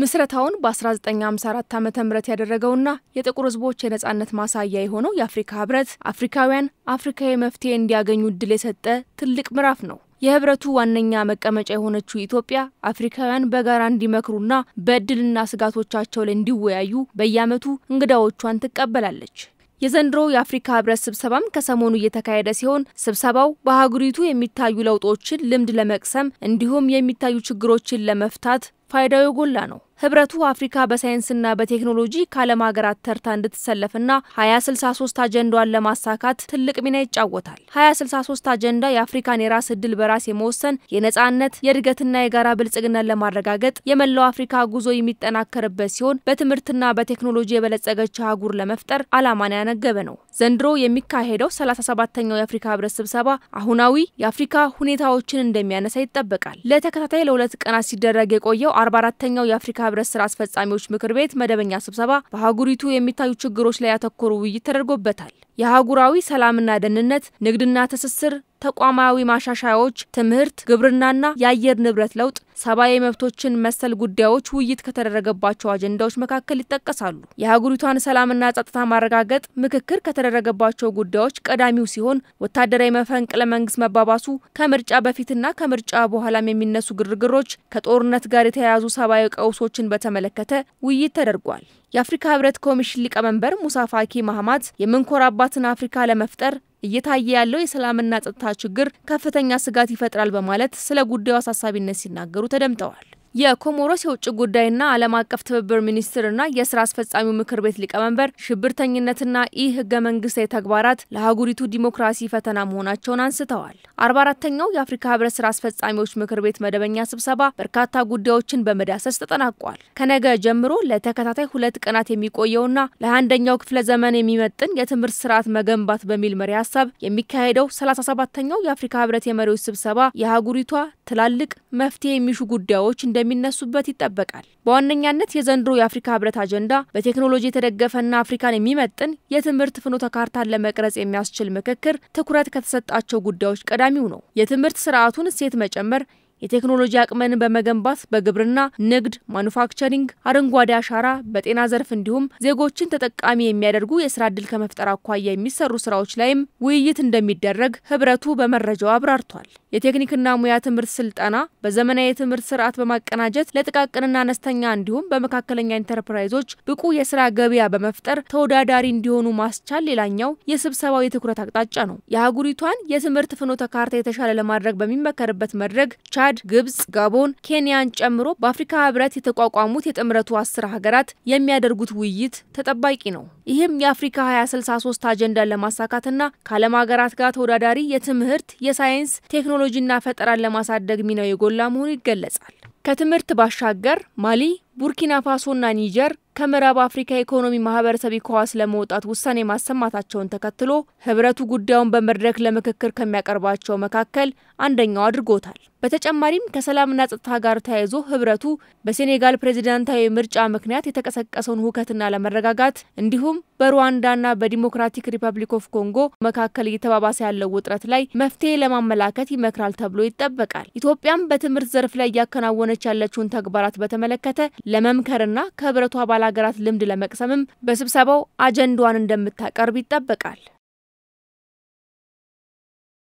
ምስረታውን በ1954 ዓ ም ያደረገውና የጥቁር ህዝቦች የነጻነት ማሳያ የሆነው የአፍሪካ ህብረት አፍሪካውያን አፍሪካዊ መፍትሄ እንዲያገኙ እድል የሰጠ ትልቅ ምዕራፍ ነው። የህብረቱ ዋነኛ መቀመጫ የሆነችው ኢትዮጵያ አፍሪካውያን በጋራ እንዲመክሩና በእድልና ስጋቶቻቸው ላይ እንዲወያዩ በየአመቱ እንግዳዎቿን ትቀበላለች። የዘንድሮ የአፍሪካ ህብረት ስብሰባም ከሰሞኑ እየተካሄደ ሲሆን ስብሰባው በሀገሪቱ የሚታዩ ለውጦችን ልምድ ለመቅሰም እንዲሁም የሚታዩ ችግሮችን ለመፍታት ፋይዳው የጎላ ነው። ህብረቱ አፍሪካ በሳይንስና በቴክኖሎጂ ከዓለም ሀገራት ተርታ እንድትሰለፍና 2063 አጀንዳዋን ለማሳካት ትልቅ ሚና ይጫወታል። 2063 አጀንዳ የአፍሪካን የራስ እድል በራስ የመወሰን የነጻነት፣ የእድገትና የጋራ ብልጽግናን ለማረጋገጥ የመላው አፍሪካ ጉዞ የሚጠናከርበት ሲሆን በትምህርትና በቴክኖሎጂ የበለጸገች አህጉር ለመፍጠር ዓላማን ያነገበ ነው። ዘንድሮ የሚካሄደው 37ኛው የአፍሪካ ህብረት ስብሰባ አሁናዊ የአፍሪካ ሁኔታዎችን እንደሚያነሳ ይጠበቃል። ለተከታታይ ለሁለት ቀናት ሲደረግ የቆየው አርባ አራተኛው የአፍሪካ ህብረት ስራ አስፈጻሚዎች ምክር ቤት መደበኛ ስብሰባ በሀጉሪቱ የሚታዩ ችግሮች ላይ ያተኮሩ ውይይት ተደርጎበታል። የአህጉራዊ ሰላምና ደህንነት፣ ንግድና ትስስር፣ ተቋማዊ ማሻሻያዎች፣ ትምህርት፣ ግብርናና የአየር ንብረት ለውጥ፣ ሰብአዊ መብቶችን መሰል ጉዳዮች ውይይት ከተደረገባቸው አጀንዳዎች መካከል ይጠቀሳሉ። የሀገሪቷን ሰላምና ጸጥታ ማረጋገጥ ምክክር ከተደረገባቸው ጉዳዮች ቀዳሚው ሲሆን ወታደራዊ መፈንቅለ መንግስት መባባሱ፣ ከምርጫ በፊትና ከምርጫ በኋላም የሚነሱ ግርግሮች፣ ከጦርነት ጋር የተያያዙ ሰብአዊ ቀውሶችን በተመለከተ ውይይት ተደርጓል። የአፍሪካ ህብረት ኮሚሽን ሊቀመንበር ሙሳ ፋኪ ማህማት የምንኮራባትን አፍሪካ ለመፍጠር እየታየ ያለው የሰላምና ጸጥታ ችግር ከፍተኛ ስጋት ይፈጥራል በማለት ስለ ጉዳዩ አሳሳቢነት ሲናገሩ ተደምጠዋል። የኮሞሮስ የውጭ ጉዳይና ዓለም አቀፍ ትብብር ሚኒስትርና የስራ አስፈጻሚው ምክር ቤት ሊቀመንበር ሽብርተኝነትና ኢ ህገ መንግስታዊ ተግባራት ለአህጉሪቱ ዲሞክራሲ ፈተና መሆናቸውን አንስተዋል። አርባ አራተኛው የአፍሪካ ህብረት ስራ አስፈጻሚዎች ምክር ቤት መደበኛ ስብሰባ በርካታ ጉዳዮችን በመዳሰስ ተጠናቋል። ከነገ ጀምሮ ለተከታታይ ሁለት ቀናት የሚቆየውና ለአንደኛው ክፍለ ዘመን የሚመጥን የትምህርት ስርዓት መገንባት በሚል መሪ ሀሳብ የሚካሄደው 37ተኛው የአፍሪካ ህብረት የመሪዎች ስብሰባ የአህጉሪቷ ትላልቅ መፍትሄ የሚሹ ጉዳዮች እንደ እንደሚነሱበት ይጠበቃል። በዋነኛነት የዘንድሮ የአፍሪካ ህብረት አጀንዳ በቴክኖሎጂ የተደገፈና አፍሪካን የሚመጥን የትምህርት ፍኖተ ካርታን ለመቅረጽ የሚያስችል ምክክር ትኩረት ከተሰጣቸው ጉዳዮች ቀዳሚው ነው። የትምህርት ስርዓቱን እሴት መጨመር የቴክኖሎጂ አቅመን በመገንባት በግብርና፣ ንግድ፣ ማኑፋክቸሪንግ፣ አረንጓዴ አሻራ፣ በጤና ዘርፍ እንዲሁም ዜጎችን ተጠቃሚ የሚያደርጉ የስራ እድል ከመፍጠር አኳያ የሚሰሩ ስራዎች ላይም ውይይት እንደሚደረግ ህብረቱ በመረጃው አብራርቷል። የቴክኒክና ሙያ ትምህርት ስልጠና በዘመናዊ የትምህርት ስርዓት በማቀናጀት ለጥቃቅንና አነስተኛ እንዲሁም በመካከለኛ ኢንተርፕራይዞች ብቁ የስራ ገበያ በመፍጠር ተወዳዳሪ እንዲሆኑ ማስቻል ሌላኛው የስብሰባው የትኩረት አቅጣጫ ነው። የአህጉሪቷን የትምህርት ፍኖተ ካርታ የተሻለ ለማድረግ በሚመከርበት መድረክ ቻ ቻድ፣ ግብጽ፣ ጋቦን፣ ኬንያን ጨምሮ በአፍሪካ ህብረት የተቋቋሙት የጥምረቱ አስር ሀገራት የሚያደርጉት ውይይት ተጠባቂ ነው። ይህም የአፍሪካ 2063 አጀንዳን ለማሳካትና ከዓለም ሀገራት ጋር ተወዳዳሪ የትምህርት፣ የሳይንስ፣ ቴክኖሎጂና ፈጠራን ለማሳደግ ሚናው የጎላ መሆኑ ይገለጻል። ከትምህርት ባሻገር ማሊ፣ ቡርኪና ፋሶና ኒጀር ከምዕራብ አፍሪካ የኢኮኖሚ ማህበረሰብ ኢኮዋስ ለመውጣት ውሳኔ ማሰማታቸውን ተከትሎ ህብረቱ ጉዳዩን በመድረክ ለምክክር ከሚያቀርባቸው መካከል አንደኛው አድርጎታል። በተጨማሪም ከሰላምና ጸጥታ ጋር ተያይዞ ህብረቱ በሴኔጋል ፕሬዚዳንታዊ ምርጫ ምክንያት የተቀሰቀሰውን ሁከትና ለመረጋጋት እንዲሁም በሩዋንዳና በዲሞክራቲክ ሪፐብሊክ ኦፍ ኮንጎ መካከል እየተባባሰ ያለው ውጥረት ላይ መፍትሄ ለማመላከት ይመክራል ተብሎ ይጠበቃል። ኢትዮጵያም በትምህርት ዘርፍ ላይ እያከናወነች ያለችውን ተግባራት በተመለከተ ለመምከርና ከህብረቱ አባል ሀገራት ልምድ ለመቅሰምም በስብሰባው አጀንዳዋን እንደምታቀርብ ይጠበቃል።